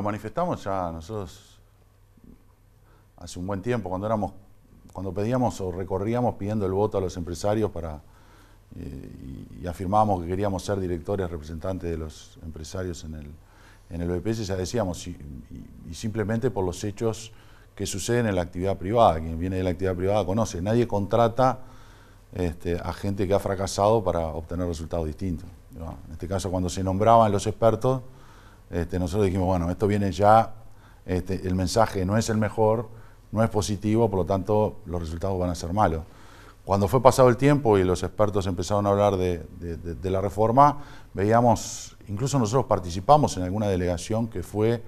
Lo manifestamos ya nosotros hace un buen tiempo, cuando éramos, cuando pedíamos o recorríamos pidiendo el voto a los empresarios para eh, y, afirmábamos que queríamos ser directores representantes de los empresarios en el, en el BPS, ya decíamos, y, simplemente por los hechos que suceden en la actividad privada, quien viene de la actividad privada conoce, nadie contrata este, a gente que ha fracasado para obtener resultados distintos. En este caso, cuando se nombraban los expertos, este, nosotros dijimos, bueno, esto viene ya, este, el mensaje no es el mejor, no es positivo, por lo tanto los resultados van a ser malos. Cuando fue pasado el tiempo y los expertos empezaron a hablar de, la reforma, veíamos, incluso nosotros participamos en alguna delegación que fue,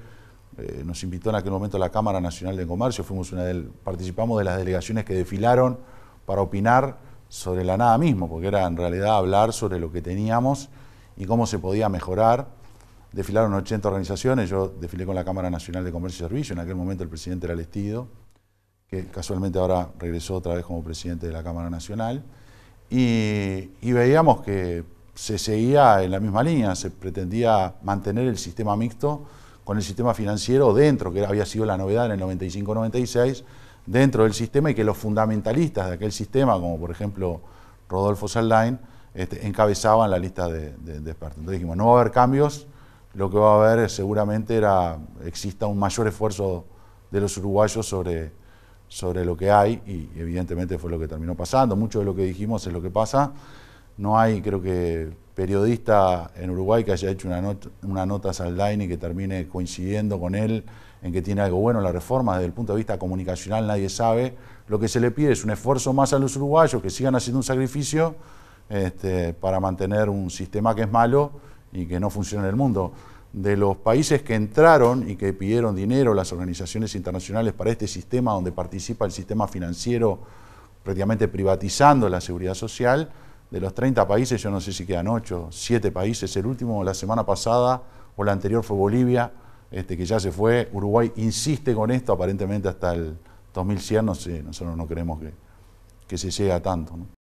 eh, nos invitó en aquel momento la Cámara Nacional de Comercio, fuimos una participamos de las delegaciones que desfilaron para opinar sobre la nada mismo, porque era en realidad hablar sobre lo que teníamos y cómo se podía mejorar. Desfilaron 80 organizaciones, yo desfilé con la Cámara Nacional de Comercio y Servicio, en aquel momento el presidente era Lestido, que casualmente ahora regresó otra vez como presidente de la Cámara Nacional, y, veíamos que se seguía en la misma línea, se pretendía mantener el sistema mixto con el sistema financiero dentro, que había sido la novedad en el 95-96, dentro del sistema y que los fundamentalistas de aquel sistema, como por ejemplo Rodolfo Saldain, este, encabezaban la lista de, de, de expertos. Entonces dijimos, no va a haber cambios lo que va a haber seguramente era, exista un mayor esfuerzo de los uruguayos sobre, sobre lo que hay y evidentemente fue lo que terminó pasando. Mucho de lo que dijimos es lo que pasa. No hay, creo que, periodista en Uruguay que haya hecho una, una nota a y que termine coincidiendo con él en que tiene algo bueno la reforma. Desde el punto de vista comunicacional nadie sabe. Lo que se le pide es un esfuerzo más a los uruguayos que sigan haciendo un sacrificio este, para mantener un sistema que es malo y que no funciona en el mundo. De los países que entraron y que pidieron dinero las organizaciones internacionales para este sistema donde participa el sistema financiero prácticamente privatizando la seguridad social, de los 30 países yo no sé si quedan 8, 7 países, el último la semana pasada o la anterior fue Bolivia, este, que ya se fue, Uruguay insiste con esto aparentemente hasta el 2100, nosotros no creemos que, que se llegue a tanto.